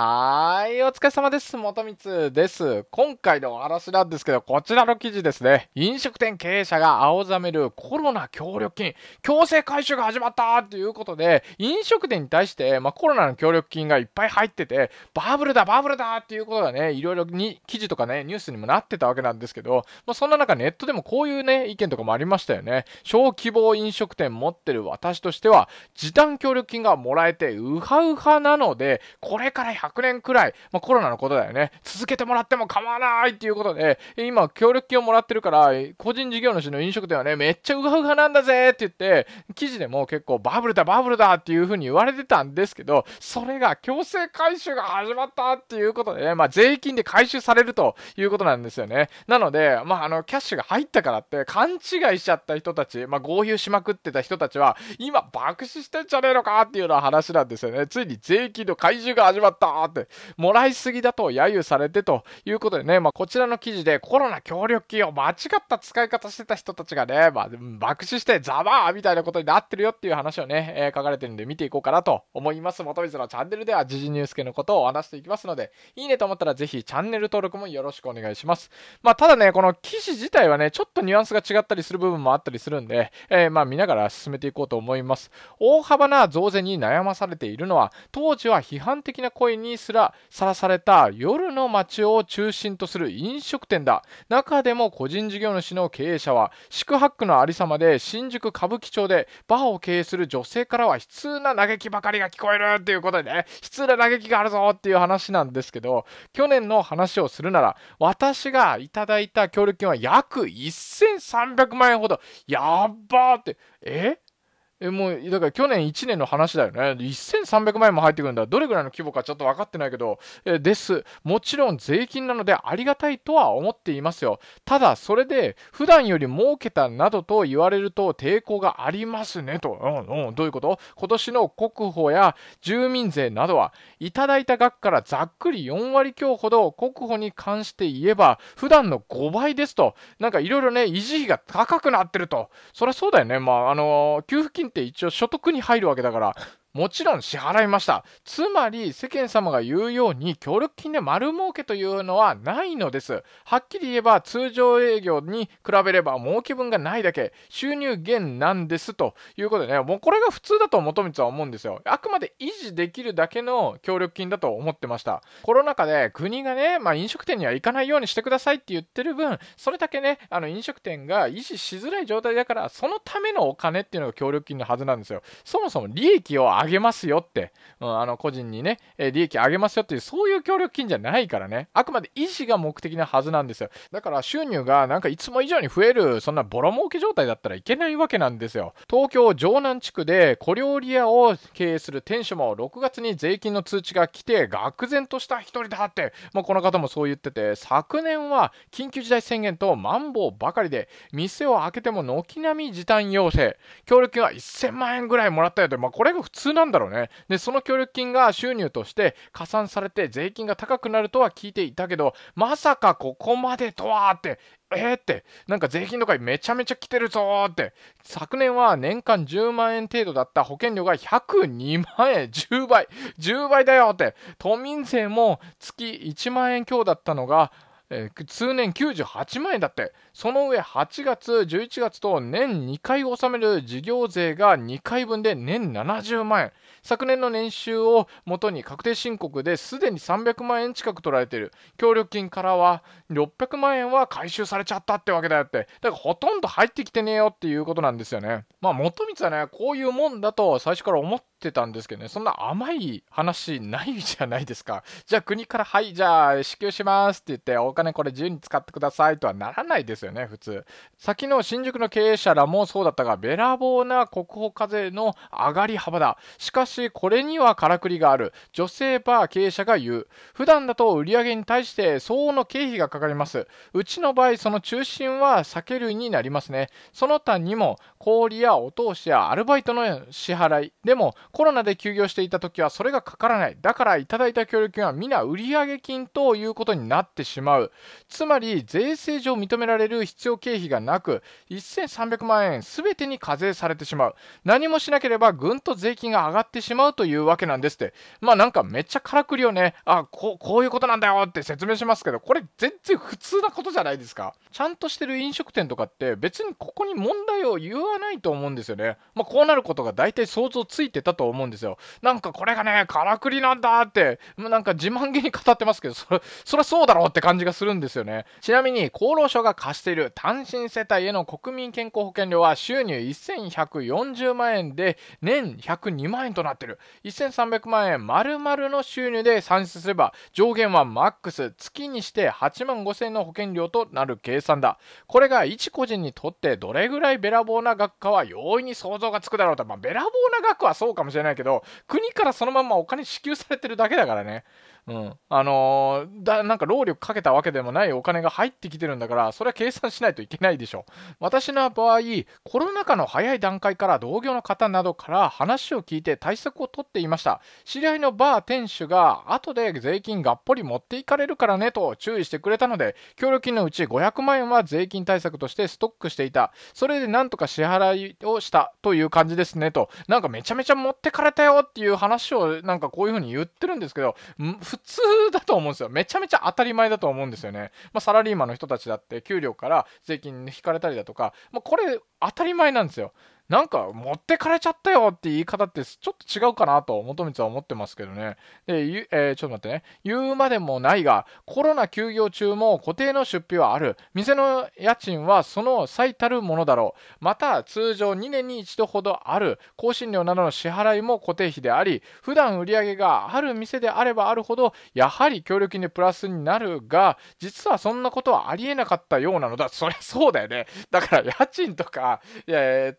はーい、お疲れ様です。元光です。今回のお話なんですけど、こちらの記事ですね。飲食店経営者が青ざめるコロナ協力金、強制回収が始まったということで、飲食店に対して、まコロナの協力金がいっぱい入ってて、バブルだ、バブルだっていうことがね、いろいろに記事とかね、ニュースにもなってたわけなんですけど、まあ、そんな中ネットでもこういうね、意見とかもありましたよね。小規模飲食店持ってる私としては、時短協力金がもらえて、ウハウハなので、これから100 100年くらい、まあ、コロナのことだよね、続けてもらっても構わないっていうことで、今、協力金をもらってるから、個人事業主の飲食店はね、めっちゃウハウハなんだぜって言って、記事でも結構バブルだ、バブルだっていうふうに言われてたんですけど、それが強制回収が始まったっていうことでね、まあ、税金で回収されるということなんですよね。なので、まあ、あの、キャッシュが入ったからって、勘違いしちゃった人たち、まあ、合流しまくってた人たちは、今、爆死してんじゃねえのかっていうような話なんですよね。ついに税金の回収が始まったったって、もらいすぎだと揶揄されてということでね、まあ、こちらの記事でコロナ協力金を間違った使い方してた人たちがね、まあ、爆死してザバーみたいなことになってるよっていう話をね、えー、書かれてるんで見ていこうかなと思います。元水のチャンネルでは時事ニュース系のことを話していきますので、いいねと思ったらぜひチャンネル登録もよろしくお願いします。まあ、ただね、この記事自体はね、ちょっとニュアンスが違ったりする部分もあったりするんで、えー、まあ、見ながら進めていこうと思います。大幅な増税に悩まされているのは、当時は批判的な声にすらさらされた夜の街を中心とする飲食店だ中でも個人事業主の経営者は宿泊のありさまで新宿歌舞伎町でバーを経営する女性からは悲痛な嘆きばかりが聞こえるっていうことでね悲痛な嘆きがあるぞっていう話なんですけど去年の話をするなら私がいただいた協力金は約1300万円ほどやっばーってええ、もう、だから去年1年の話だよね。1300万円も入ってくるんだ。どれぐらいの規模かちょっと分かってないけど、えです。もちろん税金なのでありがたいとは思っていますよ。ただ、それで、普段より儲けたなどと言われると抵抗がありますねと。うんうん、どういうこと今年の国保や住民税などは、いただいた額からざっくり4割強ほど国保に関して言えば、普段の5倍ですと。なんかいろいろね、維持費が高くなってると。そりゃそうだよね。まあ、あの給付金って一応所得に入るわけだからもちろん支払いました。つまり、世間様が言うように、協力金で丸儲けというのはないのです。はっきり言えば、通常営業に比べれば儲け分がないだけ、収入減なんですということでね、もうこれが普通だと元光は思うんですよ。あくまで維持できるだけの協力金だと思ってました。コロナ禍で国がね、まあ、飲食店には行かないようにしてくださいって言ってる分、それだけね、あの飲食店が維持しづらい状態だから、そのためのお金っていうのが協力金のはずなんですよ。そもそも利益を上げますよって、うん、あの個人にね、え利益上げますよっていう、そういう協力金じゃないからね、あくまで維持が目的なはずなんですよ。だから収入がなんかいつも以上に増える、そんなボロ儲け状態だったらいけないわけなんですよ。東京城南地区で小料理屋を経営する店主も6月に税金の通知が来て、愕然とした一人だって、もうこの方もそう言ってて、昨年は緊急事態宣言とマンボウばかりで、店を開けても軒並み時短要請、協力金は1000万円ぐらいもらったよって、まあ、これが普通なんだろうね。で、その協力金が収入として加算されて税金が高くなるとは聞いていたけど、まさかここまでとはって、えー、って、なんか税金とかめちゃめちゃ来てるぞって。昨年は年間10万円程度だった保険料が102万円、10倍、10倍だよって。都民税も月1万円強だったのが、えー、通年98万円だってその上8月11月と年2回納める事業税が2回分で年70万円昨年の年収をもとに確定申告ですでに300万円近く取られている協力金からは600万円は回収されちゃったってわけだよってだからほとんど入ってきてねえよっていうことなんですよねまあ元光はねこういうもんだと最初から思ってたんですけどね、そんな甘い話ないじゃないですか。じゃあ国から、はい、じゃあ支給しますって言って、お金これ自由に使ってくださいとはならないですよね、普通。先の新宿の経営者らもそうだったが、べらぼうな国保課税の上がり幅だ。しかし、これにはからくりがある。女性バー経営者が言う。普段だと売上に対して相応の経費がかかります。うちの場合、その中心は酒類になりますね。その他にも、小売やお通しやアルバイトの支払いでもコロナで休業していた時はそれがかからないだからいただいた協力金は皆売上金ということになってしまうつまり税制上認められる必要経費がなく1300万円全てに課税されてしまう何もしなければぐんと税金が上がってしまうというわけなんですってまあなんかめっちゃからくりをねあここういうことなんだよって説明しますけどこれ全然普通なことじゃないですかちゃんとしてる飲食店とかって別にここに問題を言うはないと思うんですよね。まあ、こうなることが大体想像ついてたと思うんですよ。なんかこれがね、からくりなんだって、なんか自慢げに語ってますけど、それ、そりゃそうだろうって感じがするんですよね。ちなみに、厚労省が貸している単身世帯への国民健康保険料は収入1140万円で、年102万円となってる。1300万円丸々の収入で算出すれば、上限はマックス月にして8万5000円の保険料となる計算だ。これが一個人にとってどれぐらいべらぼうな学科は容易に想像がつくだろうと、まあ、べらぼうな額はそうかもしれないけど、国からそのままお金支給されてるだけだからね。うん。あのー、だ、なんか労力かけたわけでもないお金が入ってきてるんだから、それは計算しないといけないでしょ。私の場合、コロナ禍の早い段階から同業の方などから話を聞いて対策をとっていました。知り合いのバー店主が、後で税金がっぽり持っていかれるからねと注意してくれたので、協力金のうち500万円は税金対策としてストックしていた。それでなんとか支払払いをしたという感じですねと、なんかめちゃめちゃ持ってかれたよっていう話をなんかこういう風に言ってるんですけど、普通だと思うんですよ。めちゃめちゃ当たり前だと思うんですよね。まあ、サラリーマンの人たちだって給料から税金引かれたりだとか、まあ、これ当たり前なんですよ。なんか持ってかれちゃったよって言い方ってちょっと違うかなと元光は思ってますけどね。で、えー、ちょっと待ってね。言うまでもないが、コロナ休業中も固定の出費はある。店の家賃はその最たるものだろう。また、通常2年に一度ほどある更新料などの支払いも固定費であり、普段売り上げがある店であればあるほど、やはり協力金でプラスになるが、実はそんなことはありえなかったようなのだ。そりゃそうだよね。だから家賃とか、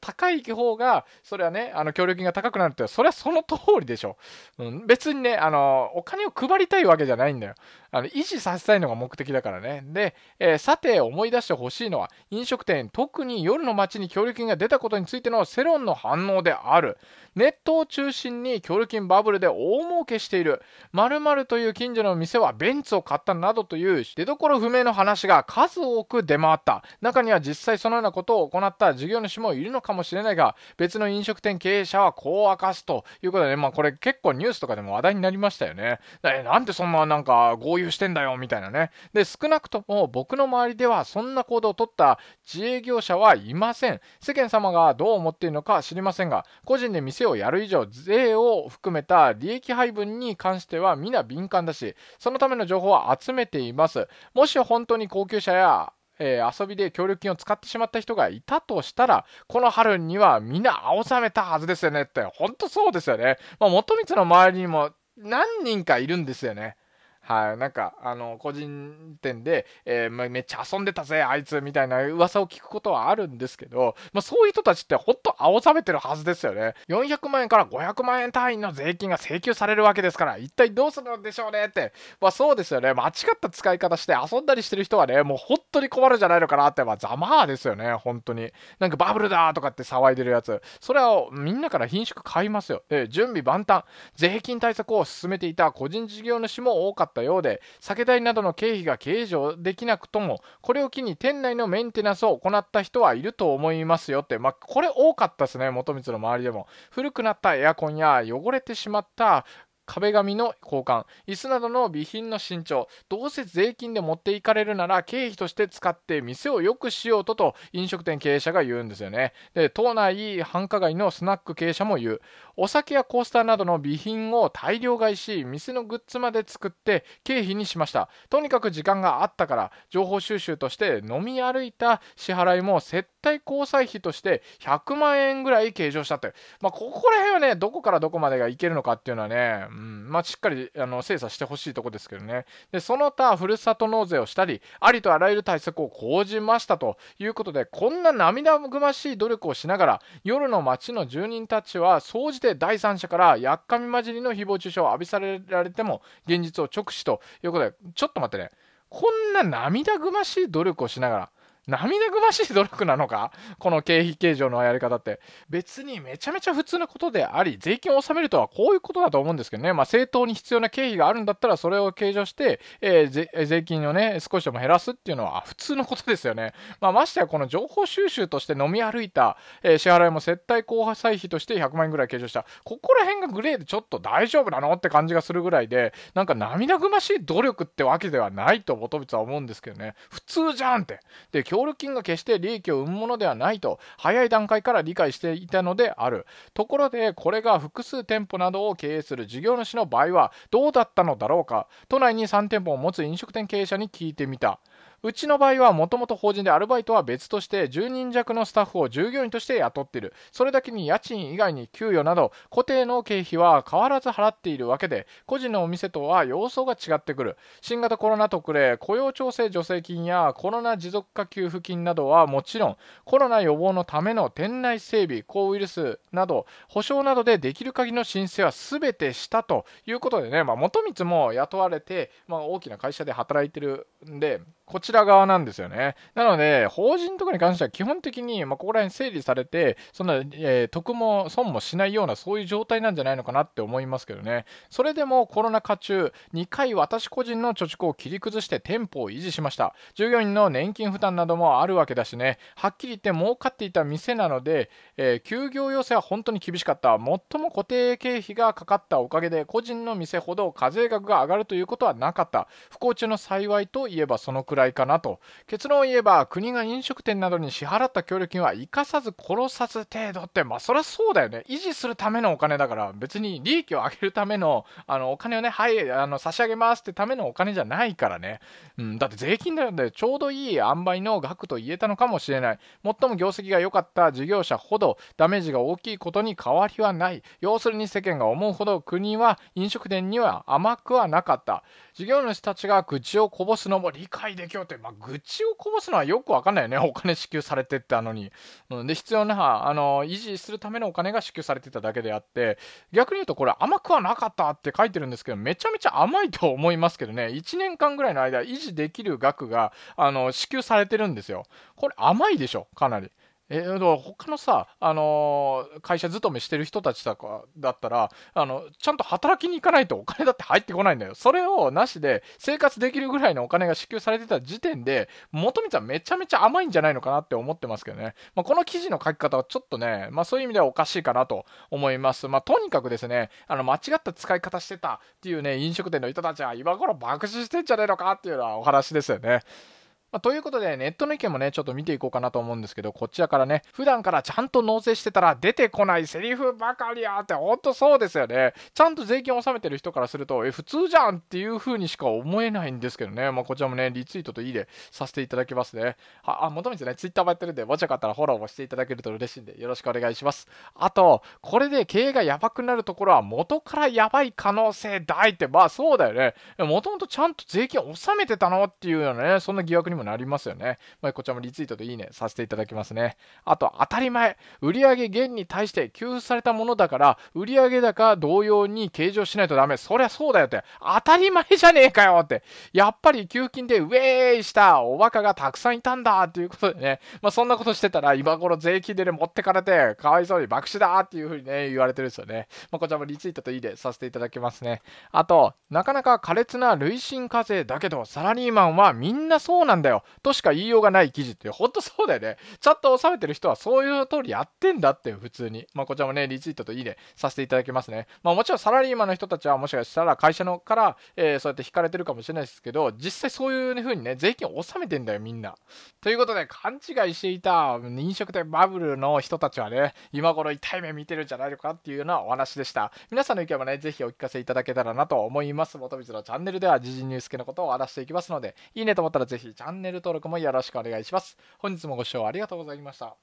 高いい方が、それはね、あの、協力金が高くなるって、それはその通りでしょ。うん、別にね、あの、お金を配りたいわけじゃないんだよ。あの維持させたいのが目的だからね。で、えー、さて思い出してほしいのは飲食店特に夜の街に協力金が出たことについての世論の反応であるネットを中心に協力金バブルで大儲けしているまるという近所の店はベンツを買ったなどという出所不明の話が数多く出回った中には実際そのようなことを行った事業主もいるのかもしれないが別の飲食店経営者はこう明かすということで、ね、まあこれ結構ニュースとかでも話題になりましたよね。えなんでそんななんか強うしてんだよみたいなねで少なくとも僕の周りではそんな行動をとった自営業者はいません世間様がどう思っているのか知りませんが個人で店をやる以上税を含めた利益配分に関しては皆敏感だしそのための情報は集めていますもし本当に高級車やえー、遊びで協力金を使ってしまった人がいたとしたら、この春にはみんな青ざめたはずですよねって、本当そうですよね。まあ、元光の周りにも何人かいるんですよね。はい、なんかあの個人店で、えー、めっちゃ遊んでたぜあいつみたいな噂を聞くことはあるんですけど、まあ、そういう人たちってほんと青ざめてるはずですよね400万円から500万円単位の税金が請求されるわけですから一体どうするのでしょうねって、まあ、そうですよね間違った使い方して遊んだりしてる人はねもう本当に困るじゃないのかなってまあざまあですよね本当になんかバブルだとかって騒いでるやつそれはみんなから品種買いますよで準備万端税金対策を進めていた個人事業主も多かったったようで酒代などの経費が計上できなくともこれを機に店内のメンテナンスを行った人はいると思いますよって、まあ、これ多かったですね元光の周りでも古くなったエアコンや汚れてしまった壁紙の交換椅子などの備品の新調どうせ税金で持っていかれるなら経費として使って店を良くしようとと飲食店経営者が言うんですよねで島内繁華街のスナック経営者も言うお酒やコースターなどの備品を大量買いし店のグッズまで作って経費にしましたとにかく時間があったから情報収集として飲み歩いた支払いもセット帯交際費として100万円ぐらい計上したって、まあ、ここら辺はね、どこからどこまでがいけるのかっていうのはね、うんまあ、しっかりあの精査してほしいとこですけどね。で、その他、ふるさと納税をしたり、ありとあらゆる対策を講じましたということで、こんな涙ぐましい努力をしながら、夜の街の住人たちは、総じて第三者からやっかみ混じりの誹謗中傷を浴びされられても、現実を直視ということで、ちょっと待ってね。こんな涙ぐましい努力をしながら、涙ぐましい努力なのかこの経費計上のやり方って。別にめちゃめちゃ普通なことであり、税金を納めるとはこういうことだと思うんですけどね。まあ、正当に必要な経費があるんだったら、それを計上して、えー、税金をね、少しでも減らすっていうのは普通のことですよね。まあ、ましてやこの情報収集として飲み歩いた、えー、支払いも接待交歳費として100万円ぐらい計上した。ここら辺がグレーでちょっと大丈夫なのって感じがするぐらいで、なんか涙ぐましい努力ってわけではないと、元々は思うんですけどね。普通じゃんって。で、協力金が決して利益を生むものではないと早い段階から理解していたのであるところでこれが複数店舗などを経営する事業主の場合はどうだったのだろうか都内に3店舗を持つ飲食店経営者に聞いてみたうちの場合はもともと法人でアルバイトは別として10人弱のスタッフを従業員として雇っているそれだけに家賃以外に給与など固定の経費は変わらず払っているわけで個人のお店とは様相が違ってくる新型コロナ特例雇用調整助成金やコロナ持続化給付金などはもちろんコロナ予防のための店内整備抗ウイルスなど保証などでできる限りの申請は全てしたということでね、まあ、元光も雇われて、まあ、大きな会社で働いてるんでこちら側なんですよね。なので、法人とかに関しては基本的に、まあ、ここら辺整理されて、そんな、えー、得も損もしないような、そういう状態なんじゃないのかなって思いますけどね。それでもコロナ禍中、2回私個人の貯蓄を切り崩して店舗を維持しました。従業員の年金負担などもあるわけだしね、はっきり言って儲かっていた店なので、えー、休業要請は本当に厳しかった。最も固定経費がかかったおかげで、個人の店ほど課税額が上がるということはなかった。不幸中の幸いといえばそのくらいらいかなと結論を言えば国が飲食店などに支払った協力金は生かさず殺さず程度ってまあそりゃそうだよね維持するためのお金だから別に利益を上げるためのあのお金をねはいあの差し上げますってためのお金じゃないからね、うん、だって税金なのでちょうどいい塩梅の額と言えたのかもしれない最も業績が良かった事業者ほどダメージが大きいことに変わりはない要するに世間が思うほど国は飲食店には甘くはなかった事業主たちが愚痴をこぼすのも理解できようって、まあ、愚痴をこぼすのはよくわかんないよね。お金支給されてったのに。うん、で、必要な、あの、維持するためのお金が支給されてただけであって、逆に言うとこれ甘くはなかったって書いてるんですけど、めちゃめちゃ甘いと思いますけどね。1年間ぐらいの間、維持できる額が、あの、支給されてるんですよ。これ甘いでしょ、かなり。えだから他のさ、あのー、会社勤めしてる人たちとかだったらあのちゃんと働きに行かないとお金だって入ってこないんだよそれをなしで生活できるぐらいのお金が支給されてた時点で元光はめちゃめちゃ甘いんじゃないのかなって思ってますけどね、まあ、この記事の書き方はちょっとね、まあ、そういう意味ではおかしいかなと思います、まあ、とにかくですねあの間違った使い方してたっていうね飲食店の人たちは今頃爆死してんじゃねえのかっていうのはお話ですよねまあ、ということで、ネットの意見もね、ちょっと見ていこうかなと思うんですけど、こちらからね、普段からちゃんと納税してたら出てこないセリフばかりやって、ほんとそうですよね。ちゃんと税金を納めてる人からすると、え、普通じゃんっていう風にしか思えないんですけどね。まあ、こちらもね、リツイートといいでさせていただきますね。あ、あ求めてね、ツイッターもやってるんで、もしよかったらフォローもしていただけると嬉しいんで、よろしくお願いします。あと、これで経営がやばくなるところは、元からやばい可能性大って、まあそうだよね。もともとちゃんと税金納めてたのっていうようなね、そんな疑惑にもなりますよね。まあ、こちらもリツイートといいねさせていただきますね。あと、当たり前。売上減に対して給付されたものだから、売上高同様に計上しないとダメ。そりゃそうだよって。当たり前じゃねえかよって。やっぱり給付金でウェーイしたおバカがたくさんいたんだっていうことでね。まあ、そんなことしてたら、今頃税金でね、持ってかれて、かわいそうに爆死だっていうふうにね、言われてるんですよね。まあ、こちらもリツイートといいでさせていただきますね。あと、なかなか苛烈な累進課税だけど、サラリーマンはみんなそうなんだよ。だよとしか言いようがない記事ってほんとそうだよねちゃんと収めてる人はそういう通りやってんだって普通にまあこちらもねリツイートといいねさせていただきますねまあもちろんサラリーマンの人たちはもしかしたら会社のから、えー、そうやって引かれてるかもしれないですけど実際そういう風にね税金を納めてんだよみんなということで勘違いしていた飲食店バブルの人たちはね今頃痛い目見てるんじゃないのかっていうようなお話でした皆さんの意見もねぜひお聞かせいただけたらなと思います元光のチャンネルでは時事ニュース系のことを話していきますのでいいねと思ったらぜひチャンネルャンネル登録もよろしくお願いします。本日もご視聴ありがとうございました。